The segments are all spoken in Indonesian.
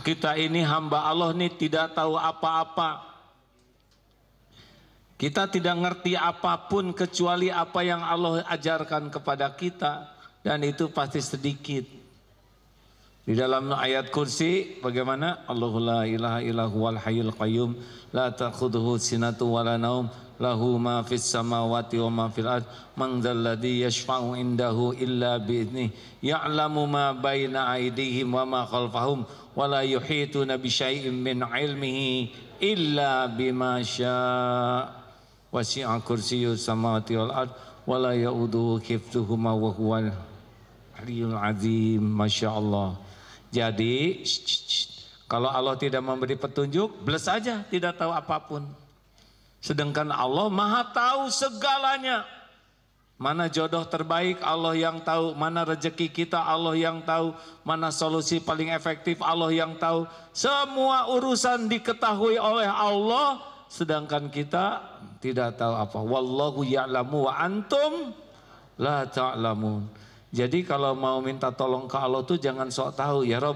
kita ini hamba Allah nih tidak tahu apa-apa. Kita tidak ngerti apapun kecuali apa yang Allah ajarkan kepada kita dan itu pasti sedikit. Di dalam ayat kursi bagaimana? Allah la ilaha illahu wal hayyul qayyum la takhuduhu sinatu wa naum lahu ma fis samawati wa ma fil ard man dzal yashfa'u indahu illa bi'idnih. ya'lamu ma bayna aidihim wa ma khalfahum wa la yuhituna bi syai'in min ilmihi illa bima syaa wasi'a kursiyyu samati wal ard wa la ya'uduhu hifdzuhuma wa huwal aliyul azim masyaallah jadi kalau Allah tidak memberi petunjuk belas aja tidak tahu apapun sedangkan Allah maha tahu segalanya Mana jodoh terbaik Allah yang tahu, mana rezeki kita Allah yang tahu, mana solusi paling efektif Allah yang tahu. Semua urusan diketahui oleh Allah sedangkan kita tidak tahu apa. Wallahu ya'lamu wa antum la ta'lamun. Jadi kalau mau minta tolong ke Allah tuh jangan sok tahu ya Rob.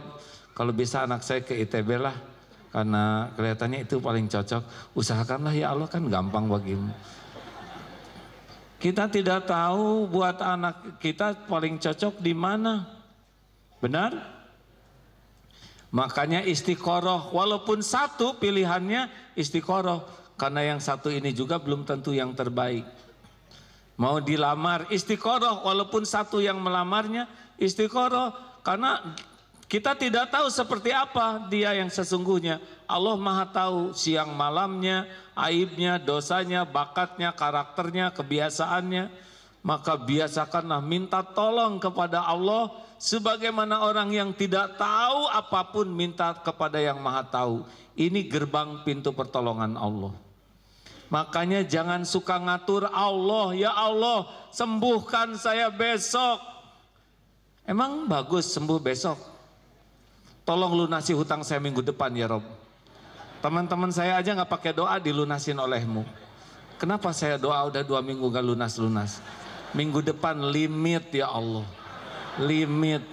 Kalau bisa anak saya ke ITB lah karena kelihatannya itu paling cocok. Usahakanlah ya Allah kan gampang bagimu. Kita tidak tahu buat anak kita paling cocok di mana. Benar? Makanya istiqoroh, walaupun satu pilihannya istiqoroh. Karena yang satu ini juga belum tentu yang terbaik. Mau dilamar istiqoroh, walaupun satu yang melamarnya istiqoroh. Karena kita tidak tahu seperti apa dia yang sesungguhnya. Allah maha tahu siang malamnya, aibnya, dosanya, bakatnya, karakternya, kebiasaannya. Maka biasakanlah minta tolong kepada Allah sebagaimana orang yang tidak tahu apapun minta kepada yang maha tahu. Ini gerbang pintu pertolongan Allah. Makanya jangan suka ngatur Allah, ya Allah sembuhkan saya besok. Emang bagus sembuh besok? Tolong lunasi hutang saya minggu depan ya Rob Teman-teman saya aja nggak pakai doa dilunasin olehmu. Kenapa saya doa udah dua minggu gak lunas-lunas? Minggu depan limit ya Allah. Limit.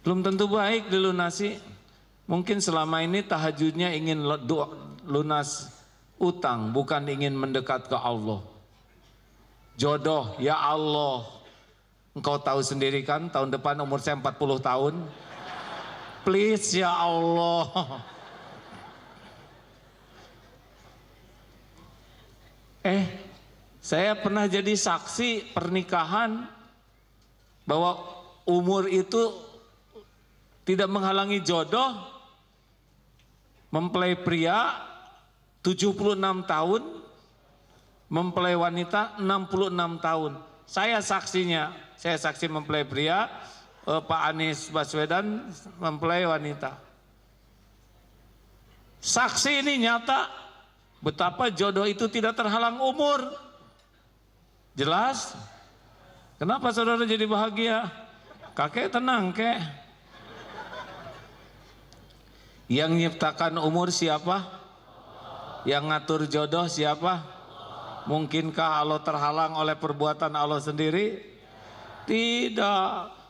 Belum tentu baik dilunasi. Mungkin selama ini tahajudnya ingin lunas utang, bukan ingin mendekat ke Allah. Jodoh, ya Allah. Engkau tahu sendiri kan, tahun depan umur saya 40 tahun. Please ya Allah. Eh, saya pernah jadi saksi pernikahan bahwa umur itu tidak menghalangi jodoh mempelai pria 76 tahun mempelai wanita 66 tahun. Saya saksinya, saya saksi mempelai pria eh, Pak Anies Baswedan mempelai wanita. Saksi ini nyata betapa jodoh itu tidak terhalang umur. Jelas? Kenapa saudara jadi bahagia? Kakek tenang, kek. Yang nyiptakan umur siapa? Yang ngatur jodoh siapa? Mungkinkah Allah terhalang oleh perbuatan Allah sendiri? Tidak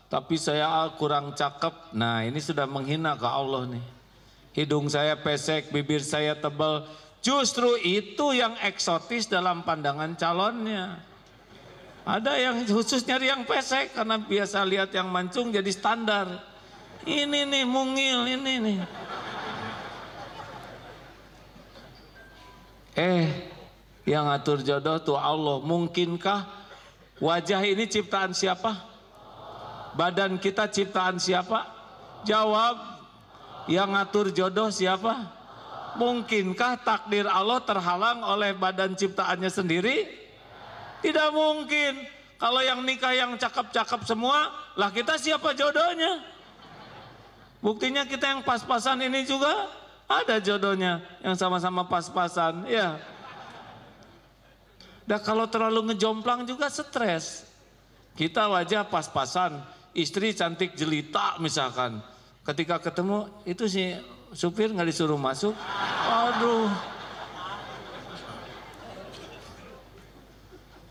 tapi saya kurang cakep. Nah, ini sudah menghina ke Allah nih. Hidung saya pesek, bibir saya tebal. Justru itu yang eksotis dalam pandangan calonnya. Ada yang khusus nyari yang pesek karena biasa lihat yang mancung jadi standar. Ini nih mungil, ini nih. Eh, yang atur jodoh tuh Allah. Mungkinkah wajah ini ciptaan siapa? Badan kita ciptaan siapa? Jawab. Yang ngatur jodoh siapa? Mungkinkah takdir Allah terhalang oleh badan ciptaannya sendiri? Tidak mungkin. Kalau yang nikah yang cakep-cakep semua, lah kita siapa jodohnya? Buktinya kita yang pas-pasan ini juga ada jodohnya yang sama-sama pas-pasan, ya. Dan kalau terlalu ngejomplang juga stres. Kita wajah pas-pasan, istri cantik jelita misalkan. Ketika ketemu itu si supir nggak disuruh masuk. Aduh.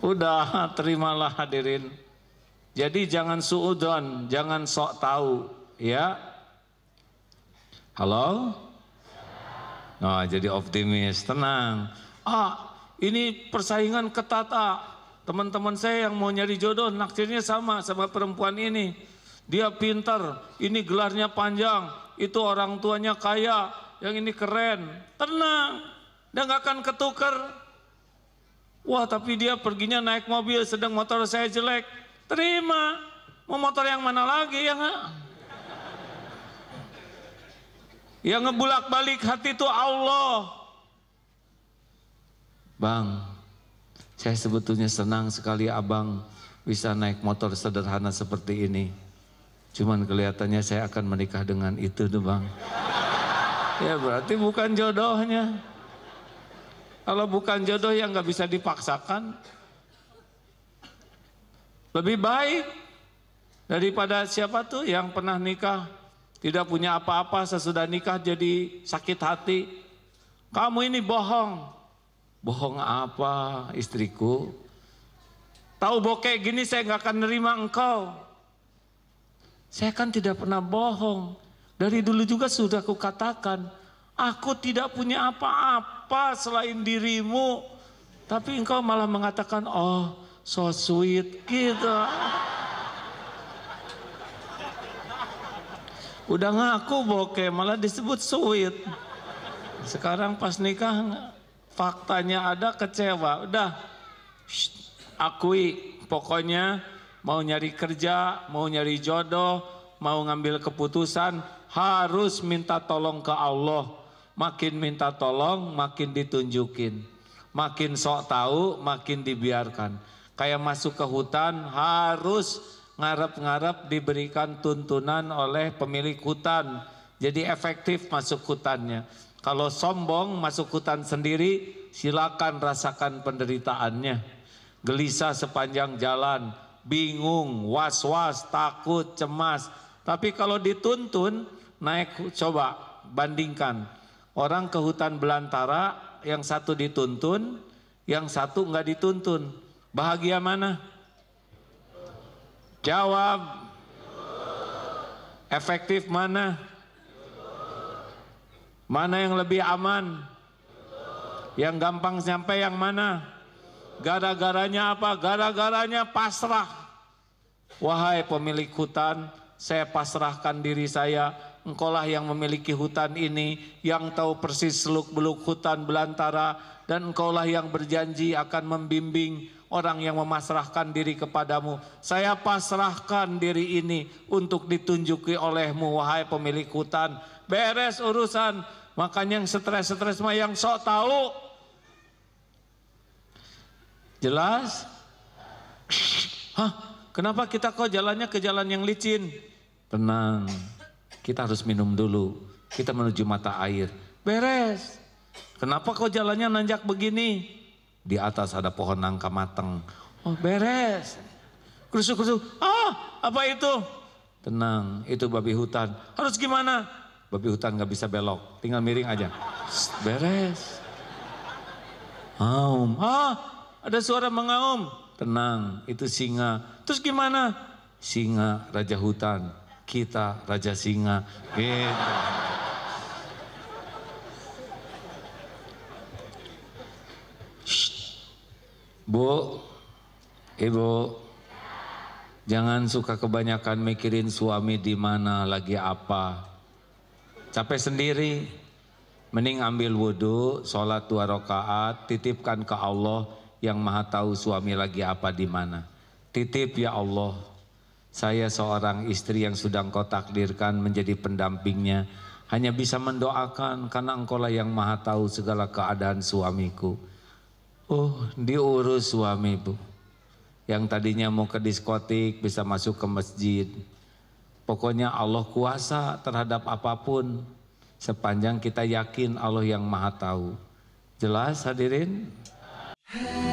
Udah terimalah hadirin. Jadi jangan suudon, jangan sok tahu ya. Halo? Nah, jadi optimis, tenang. Ah, ini persaingan ketat, ah Teman-teman saya yang mau nyari jodoh naksirnya sama sama perempuan ini. Dia pintar, ini gelarnya panjang, itu orang tuanya kaya, yang ini keren. Tenang, dia gak akan ketukar. Wah tapi dia perginya naik mobil sedang motor saya jelek. Terima, mau motor yang mana lagi ya gak? Yang ngebulak balik hati itu Allah. Bang, saya sebetulnya senang sekali abang bisa naik motor sederhana seperti ini. Cuman kelihatannya saya akan menikah dengan itu tuh bang. Ya berarti bukan jodohnya. Kalau bukan jodoh yang gak bisa dipaksakan. Lebih baik daripada siapa tuh yang pernah nikah tidak punya apa-apa sesudah nikah jadi sakit hati. Kamu ini bohong. Bohong apa istriku? Tahu bokeh gini saya nggak akan nerima engkau. Saya kan tidak pernah bohong. Dari dulu juga sudah kukatakan, aku tidak punya apa-apa selain dirimu. Tapi engkau malah mengatakan, oh so sweet gitu. Udah ngaku bokeh, malah disebut sweet. Sekarang pas nikah faktanya ada kecewa udah shh, akui pokoknya mau nyari kerja mau nyari jodoh mau ngambil keputusan harus minta tolong ke Allah makin minta tolong makin ditunjukin makin sok tahu makin dibiarkan kayak masuk ke hutan harus ngarep-ngarep diberikan tuntunan oleh pemilik hutan jadi efektif masuk hutannya kalau sombong masuk hutan sendiri, silakan rasakan penderitaannya. Gelisah sepanjang jalan, bingung, was-was, takut, cemas. Tapi kalau dituntun, naik coba bandingkan. Orang ke hutan belantara, yang satu dituntun, yang satu nggak dituntun. Bahagia mana? Jawab. Efektif mana? Mana yang lebih aman? Yang gampang sampai yang mana? Gara-garanya apa? Gara-garanya pasrah. Wahai pemilik hutan, saya pasrahkan diri saya Engkaulah yang memiliki hutan ini, yang tahu persis seluk-beluk hutan belantara, dan engkaulah yang berjanji akan membimbing orang yang memasrahkan diri kepadamu. Saya pasrahkan diri ini untuk ditunjuki olehmu, wahai pemilik hutan. Beres urusan, makanya yang stres-stres mah yang sok tahu. Jelas? Hah? Kenapa kita kok jalannya ke jalan yang licin? Tenang. Kita harus minum dulu. Kita menuju mata air. Beres. Kenapa kok jalannya nanjak begini? Di atas ada pohon nangka mateng. Oh beres. Kerusuk-kerusuk. Ah apa itu? Tenang itu babi hutan. Harus gimana? Babi hutan nggak bisa belok. Tinggal miring aja. beres. Aum. Ah ada suara mengaum. Tenang itu singa. Terus gimana? Singa raja hutan kita Raja Singa. Gitu. Bu, ibu, jangan suka kebanyakan mikirin suami di mana lagi apa. Capek sendiri. Mending ambil wudhu, sholat dua rakaat, titipkan ke Allah yang maha tahu suami lagi apa di mana. Titip ya Allah, saya seorang istri yang sudah engkau takdirkan menjadi pendampingnya. Hanya bisa mendoakan karena Engkau lah yang maha tahu segala keadaan suamiku. Oh diurus suami bu. Yang tadinya mau ke diskotik bisa masuk ke masjid. Pokoknya Allah kuasa terhadap apapun. Sepanjang kita yakin Allah yang maha tahu. Jelas hadirin? Hey.